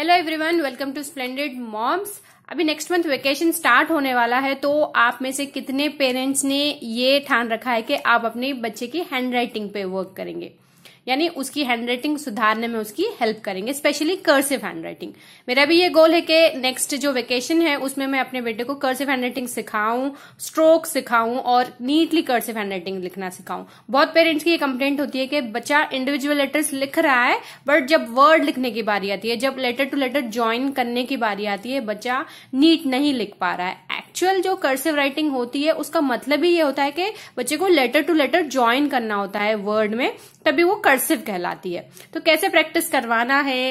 Hello everyone welcome to splendid moms अभी next month vacation start होने वाला है तो आप में से कितने पेरेंट्स ने ये ठान रखा है कि आप अपने बच्चे की हैंडराइटिंग पे वर्क करेंगे यानी उसकी हैंडराइटिंग सुधारने में उसकी हेल्प करेंगे स्पेशली कर्सिव हैंडराइटिंग मेरा भी ये गोल है कि नेक्स्ट जो वेकेशन है उसमें मैं अपने बेटे को कर्सिव हैंडराइटिंग सिखाऊं स्ट्रोक सिखाऊं और नीटली कर्सिव हैंडराइटिंग लिखना सिखाऊं बहुत पेरेंट्स की ये कंप्लेंट होती है कि बच्चा इंडिविजुअल लेटर्स लिख रहा है बट जब वर्ड लिखने की बारी आती है जब लेटर टू लेटर ज्वाइन करने की बारी आती है बच्चा नीट नहीं लिख पा रहा है एक्चुअल जो कर्सिव राइटिंग होती है उसका मतलब ही ये होता है कि बच्चे को लेटर टू लेटर ज्वाइन करना होता है वर्ड में तभी वो कर्सिव कहलाती है तो कैसे प्रैक्टिस करवाना है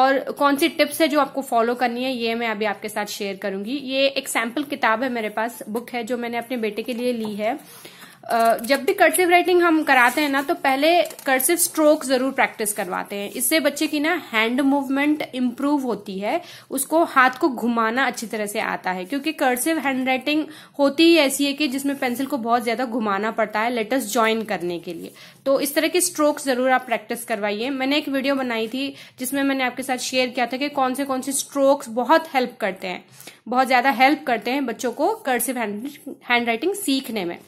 और कौन सी टिप्स है जो आपको फॉलो करनी है ये मैं अभी आपके साथ शेयर करूंगी ये एक सैम्पल किताब है मेरे पास बुक है जो मैंने अपने बेटे के लिए ली है जब भी कर्सिव राइटिंग हम कराते हैं ना तो पहले कर्सिव स्ट्रोक जरूर प्रैक्टिस करवाते हैं इससे बच्चे की ना हैंड मूवमेंट इम्प्रूव होती है उसको हाथ को घुमाना अच्छी तरह से आता है क्योंकि कर्सिव हैंड राइटिंग होती ही ऐसी है कि जिसमें पेंसिल को बहुत ज्यादा घुमाना पड़ता है लेटर्स ज्वाइन करने के लिए तो इस तरह के स्ट्रोक जरूर आप प्रैक्टिस करवाइए मैंने एक वीडियो बनाई थी जिसमें मैंने आपके साथ शेयर किया था कि कौन से कौन से स्ट्रोक्स बहुत हेल्प करते हैं बहुत ज्यादा हेल्प करते हैं बच्चों को कर्सिव हैंड राइटिंग सीखने में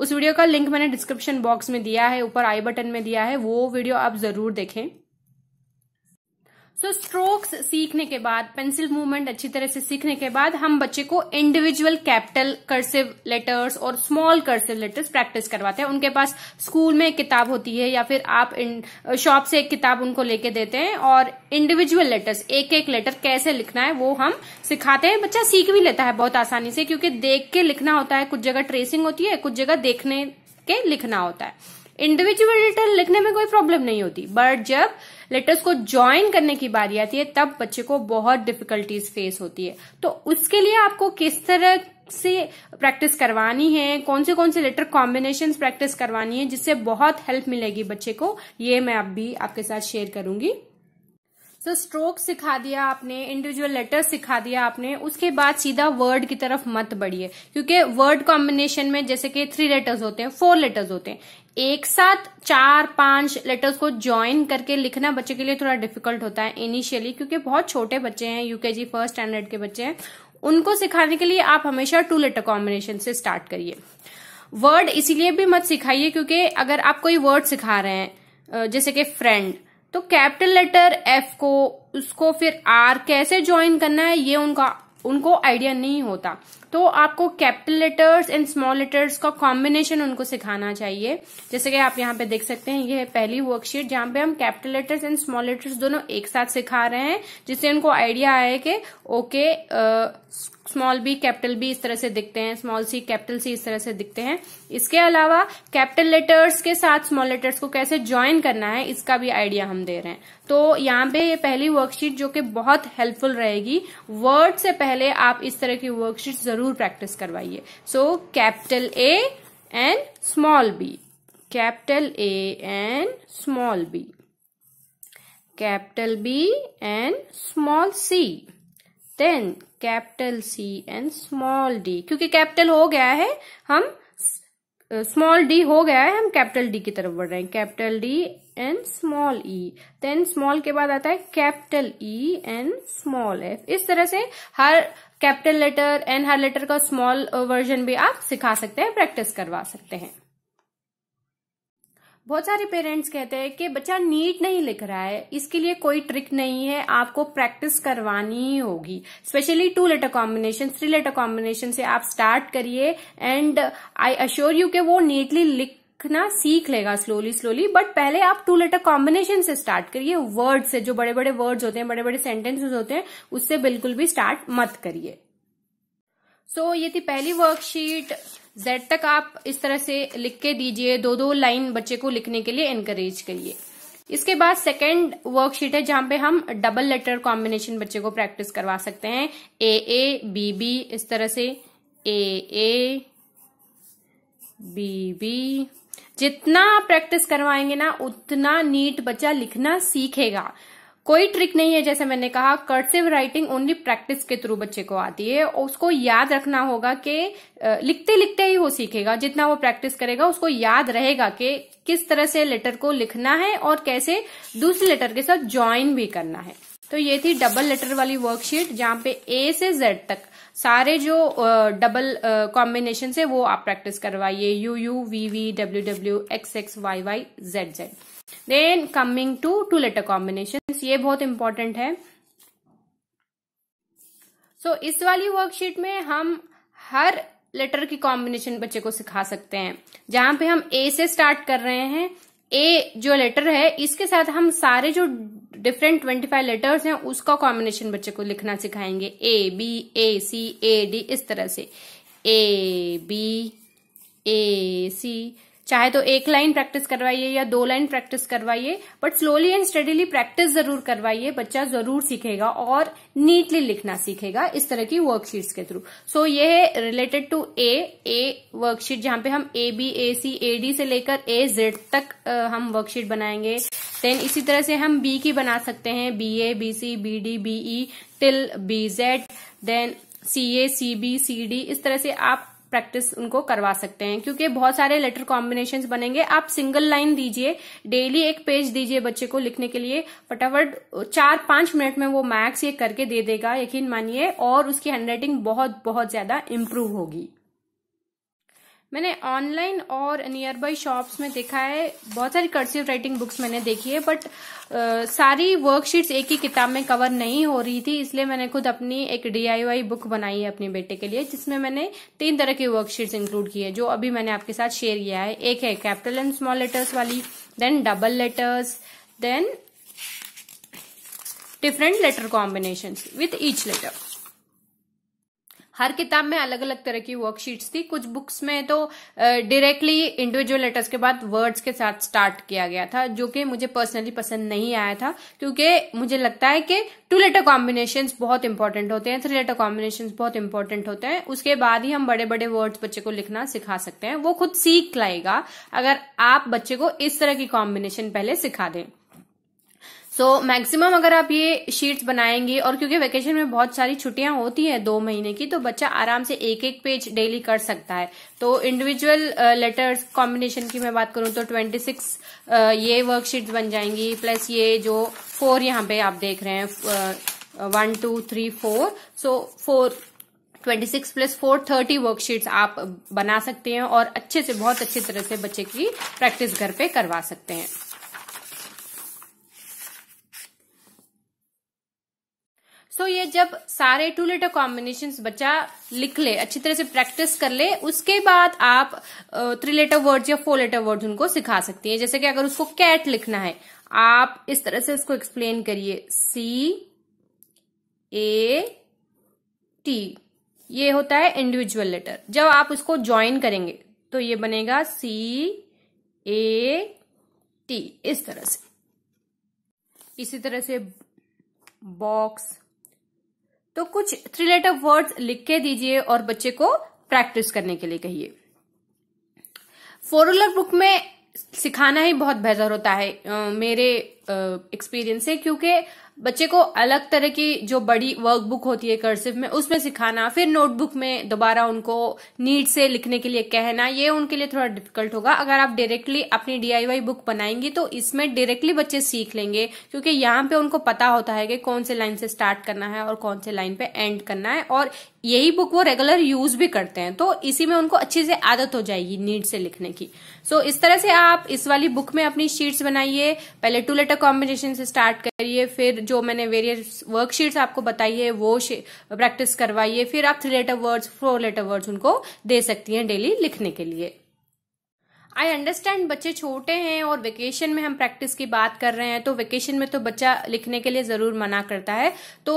उस वीडियो का लिंक मैंने डिस्क्रिप्शन बॉक्स में दिया है ऊपर आई बटन में दिया है वो वीडियो आप जरूर देखें सो so, स्ट्रोक्स सीखने के बाद पेंसिल मूवमेंट अच्छी तरह से सीखने के बाद हम बच्चे को इंडिविजुअल कैपिटल कर्सिव लेटर्स और स्मॉल कर्सिव लेटर्स प्रैक्टिस करवाते हैं उनके पास स्कूल में एक किताब होती है या फिर आप शॉप से एक किताब उनको लेके देते हैं और इंडिविजुअल लेटर्स एक एक लेटर कैसे लिखना है वो हम सिखाते हैं बच्चा सीख भी लेता है बहुत आसानी से क्योंकि देख के लिखना होता है कुछ जगह ट्रेसिंग होती है कुछ जगह देखने के लिखना होता है इंडिविजुअल लेटर लिखने में कोई प्रॉब्लम नहीं होती बट जब लेटर्स को ज्वाइन करने की बारी आती है तब बच्चे को बहुत डिफिकल्टीज फेस होती है तो उसके लिए आपको किस तरह से प्रैक्टिस करवानी है कौन से कौन से लेटर कॉम्बिनेशन प्रैक्टिस करवानी है जिससे बहुत हेल्प मिलेगी बच्चे को ये मैं अब भी आपके साथ शेयर करूंगी सो so, स्ट्रोक सिखा दिया आपने इंडिविजुअल लेटर सिखा दिया आपने उसके बाद सीधा वर्ड की तरफ मत बढ़िए क्योंकि वर्ड कॉम्बिनेशन में जैसे कि थ्री लेटर्स होते हैं फोर लेटर्स होते हैं एक साथ चार पांच लेटर्स को ज्वाइन करके लिखना बच्चे के लिए थोड़ा डिफिकल्ट होता है इनिशियली क्योंकि बहुत छोटे बच्चे हैं यूकेजी फर्स्ट स्टैंडर्ड के बच्चे हैं उनको सिखाने के लिए आप हमेशा टू लेटर कॉम्बिनेशन से स्टार्ट करिए वर्ड इसीलिए भी मत सिखाइए क्योंकि अगर आप कोई वर्ड सिखा रहे हैं जैसे कि फ्रेंड तो कैपिटल लेटर एफ को उसको फिर आर कैसे ज्वाइन करना है ये उनका उनको आइडिया नहीं होता तो आपको capital letters and small letters का कॉम्बिनेशन उनको सिखाना चाहिए जैसे कि आप यहाँ पे देख सकते हैं ये है पहली वर्कशीट जहाँ पे हम capital letters and small letters दोनों एक साथ सिखा रहे हैं जिससे उनको आइडिया आए कि okay small B capital B इस तरह से दिखते हैं स्मॉल सी कैपिटल सी इस तरह से दिखते हैं इसके अलावा कैपिटल लेटर्स के साथ स्मॉल लेटर्स को कैसे ज्वाइन करना है इसका भी आइडिया हम दे रहे हैं तो यहाँ पे ये पहली वर्कशीट जो कि बहुत हेल्पफुल रहेगी वर्ड से पहले पहले आप इस तरह की वर्कशीट जरूर प्रैक्टिस करवाइए so capital A and small B capital A and small B capital B and small C then capital C and small D क्योंकि कैपिटल हो गया है हम स्मॉल डी हो गया है हम कैपिटल डी की तरफ बढ़ रहे हैं capital D and small E then small के बाद आता है capital E and small F इस तरह से हर कैपिटल लेटर एंड हर लेटर का स्मॉल वर्जन uh, भी आप सिखा सकते हैं प्रैक्टिस करवा सकते हैं बहुत सारे पेरेंट्स कहते हैं कि बच्चा नीट नहीं लिख रहा है इसके लिए कोई ट्रिक नहीं है आपको प्रैक्टिस करवानी होगी especially two letter combination three letter combination से आप स्टार्ट करिए एंड आई अश्योर यू के वो नीटली लिख लिखना सीख लेगा स्लोली स्लोली बट पहले आप टू लेटर कॉम्बिनेशन से स्टार्ट करिए वर्ड से जो बड़े बड़े वर्ड्स होते हैं बड़े बड़े सेंटेंसेस होते हैं उससे बिल्कुल भी स्टार्ट मत करिए सो so, ये थी पहली वर्कशीट जेड तक आप इस तरह से लिख के दीजिए दो दो लाइन बच्चे को लिखने के लिए एनकरेज करिए इसके बाद सेकेंड वर्कशीट है जहां पे हम डबल लेटर कॉम्बिनेशन बच्चे को प्रैक्टिस करवा सकते हैं ए ए बी बी इस तरह से ए ए बी बी जितना प्रैक्टिस करवाएंगे ना उतना नीट बच्चा लिखना सीखेगा कोई ट्रिक नहीं है जैसे मैंने कहा कर्सिव राइटिंग ओनली प्रैक्टिस के थ्रू बच्चे को आती है और उसको याद रखना होगा कि लिखते लिखते ही वो सीखेगा जितना वो प्रैक्टिस करेगा उसको याद रहेगा कि किस तरह से लेटर को लिखना है और कैसे दूसरे लेटर के साथ ज्वाइन भी करना है तो ये थी डबल लेटर वाली वर्कशीट जहां पे ए से जेड तक सारे जो डबल कॉम्बिनेशन है वो आप प्रैक्टिस करवाइए U U V V W W X X Y Y Z Z then coming to two letter combination ये बहुत इंपॉर्टेंट है सो so, इस वाली वर्कशीट में हम हर लेटर की कॉम्बिनेशन बच्चे को सिखा सकते हैं जहां पे हम ए से स्टार्ट कर रहे हैं ए जो लेटर है इसके साथ हम सारे जो डिफरेंट ट्वेंटी फाइव लेटर्स हैं उसका कॉम्बिनेशन बच्चे को लिखना सिखाएंगे A B A C A D इस तरह से ए बी ए सी चाहे तो एक लाइन प्रैक्टिस करवाइए या दो लाइन प्रैक्टिस करवाइए but slowly and steadily practice जरूर करवाइए बच्चा जरूर सीखेगा और नीटली लिखना सीखेगा इस तरह की वर्कशीट्स के थ्रू सो so, ये है related to A A worksheet जहां पे हम A B A C A D से लेकर ए जेड तक आ, हम वर्कशीट बनाएंगे देन इसी तरह से हम बी की बना सकते हैं B A B C B D B E till B Z then C A C B C D इस तरह से आप प्रैक्टिस उनको करवा सकते हैं क्योंकि बहुत सारे लेटर कॉम्बिनेशन बनेंगे आप सिंगल लाइन दीजिए डेली एक पेज दीजिए बच्चे को लिखने के लिए फटाफट चार पांच मिनट में वो मैक्स ये करके दे देगा यकीन मानिए और उसकी हैंडराइटिंग बहुत बहुत ज्यादा इम्प्रूव होगी मैंने ऑनलाइन और नियर बाई शॉप्स में देखा है बहुत सारी कर्सिव राइटिंग बुक्स मैंने देखी है बट आ, सारी वर्कशीट्स एक ही किताब में कवर नहीं हो रही थी इसलिए मैंने खुद अपनी एक डीआईवाई बुक बनाई है अपने बेटे के लिए जिसमें मैंने तीन तरह की वर्कशीट्स इंक्लूड की है जो अभी मैंने आपके साथ शेयर किया है एक है कैपिटल एंड स्मॉल लेटर्स वाली then double letters then different letter combination with each letter हर किताब में अलग अलग तरह की वर्कशीट्स थी कुछ बुक्स में तो डायरेक्टली इंडिविजुअल लेटर्स के बाद वर्ड्स के साथ स्टार्ट किया गया था जो कि मुझे पर्सनली पसंद नहीं आया था क्योंकि मुझे लगता है कि टू लेटर कॉम्बिनेशन बहुत इंपॉर्टेंट होते हैं थ्री लेटर कॉम्बिनेशन बहुत इंपॉर्टेंट होते हैं उसके बाद ही हम बड़े बड़े वर्ड्स बच्चे को लिखना सिखा सकते हैं वो खुद सीख लाएगा अगर आप बच्चे को इस तरह की कॉम्बिनेशन पहले सिखा दें सो so, मैक्सिमम अगर आप ये शीट्स बनाएंगे और क्योंकि वेकेशन में बहुत सारी छुट्टियां होती हैं दो महीने की तो बच्चा आराम से एक एक पेज डेली कर सकता है तो इंडिविजुअल लेटर्स कॉम्बिनेशन की मैं बात करूं तो 26 uh, ये वर्कशीट्स बन जाएंगी प्लस ये जो फोर यहाँ पे आप देख रहे हैं one two three four so four 26 plus four thirty worksheets आप बना सकते हैं और अच्छे से बहुत अच्छी तरह से बच्चे की प्रैक्टिस घर पे करवा सकते हैं सो ये जब सारे टू लेटर कॉम्बिनेशन बच्चा लिख ले अच्छी तरह से प्रैक्टिस कर ले उसके बाद आप थ्री लेटर वर्ड या फोर लेटर वर्ड उनको सिखा सकती है जैसे कि अगर उसको कैट लिखना है आप इस तरह से उसको एक्सप्लेन करिए सी ए टी ये होता है इंडिविजुअल लेटर जब आप इसको ज्वाइन करेंगे तो ये बनेगा सी ए टी इस तरह से इसी तरह से बॉक्स तो कुछ थ्री लेटर वर्ड्स लिख के दीजिए और बच्चे को प्रैक्टिस करने के लिए कहिए फोर बुक में सिखाना ही बहुत बेहतर होता है मेरे एक्सपीरियंस है क्योंकि बच्चे को अलग तरह की जो बड़ी वर्कबुक होती है कर्सिव में उसमें सिखाना फिर नोटबुक में दोबारा उनको नीट से लिखने के लिए कहना ये उनके लिए थोड़ा डिफिकल्ट होगा अगर आप डायरेक्टली अपनी डीआईवाई बुक बनाएंगी तो इसमें डायरेक्टली बच्चे सीख लेंगे क्योंकि यहाँ पे उनको पता होता है कि कौन से लाइन से स्टार्ट करना है और कौन से लाइन पे एंड करना है और यही बुक वो रेगुलर यूज भी करते हैं तो इसी में उनको अच्छे से आदत हो जाएगी नीट से लिखने की सो so, इस तरह से आप इस वाली बुक में अपनी शीट्स बनाइए पहले टू लेटर लेटर कॉम्बिनेशन से स्टार्ट करिए फिर जो मैंने वेरियस वर्कशीट्स आपको बताई है वो प्रैक्टिस करवाइए फिर आप three letter words four letter words उनको दे सकती हैं डेली लिखने के लिए आई अंडरस्टैंड बच्चे छोटे हैं और वेकेशन में हम प्रैक्टिस की बात कर रहे हैं तो वेकेशन में तो बच्चा लिखने के लिए जरूर मना करता है तो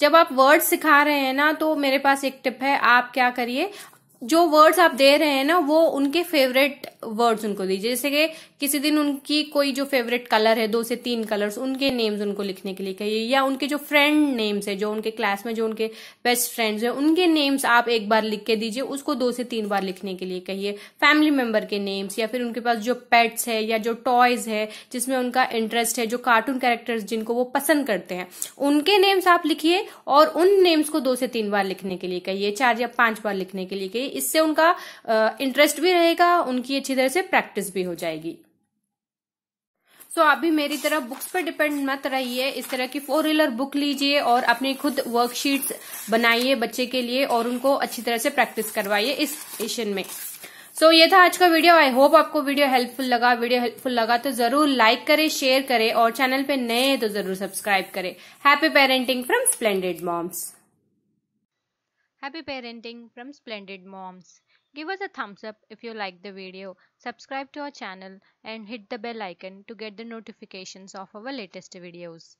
जब आप वर्ड सिखा रहे हैं ना तो मेरे पास एक टिप है आप क्या करिए जो वर्ड्स आप दे रहे हैं ना वो उनके फेवरेट वर्ड्स उनको दीजिए जैसे कि किसी दिन उनकी कोई जो फेवरेट कलर है दो से तीन कलर्स उनके नेम्स उनको लिखने के लिए कहिए या उनके जो फ्रेंड नेम्स है जो उनके क्लास में जो उनके बेस्ट फ्रेंड्स हैं उनके नेम्स आप एक बार लिख के दीजिए उसको दो से तीन बार लिखने के लिए कहिए फैमिली मेम्बर के नेम्स या फिर उनके पास जो पेट्स है या जो टॉयज है जिसमें उनका इंटरेस्ट है जो कार्टून कैरेक्टर्स जिनको वो पसंद करते हैं उनके नेम्स आप लिखिए और उन नेम्स को दो से तीन बार लिखने के लिए कहिए चार या पांच बार लिखने के लिए कहिए इससे उनका इंटरेस्ट भी रहेगा उनकी अच्छी तरह से प्रैक्टिस भी हो जाएगी सो आप भी मेरी तरह बुक्स पर डिपेंड मत रहिए इस तरह की फोर व्हीलर बुक लीजिए और अपनी खुद वर्कशीट बनाइए बच्चे के लिए और उनको अच्छी तरह से प्रैक्टिस करवाइए इस सेशन में सो so, ये था आज का वीडियो आई होप आपको वीडियो हेल्पफुल लगा वीडियो हेल्पफुल लगा तो जरूर लाइक करें शेयर करें और चैनल पे नए हैं तो जरूर सब्सक्राइब करें happy parenting from splendid moms Happy parenting from Splendid Moms. Give us a thumbs up if you like the video, subscribe to our channel and hit the bell icon to get the notifications of our latest videos.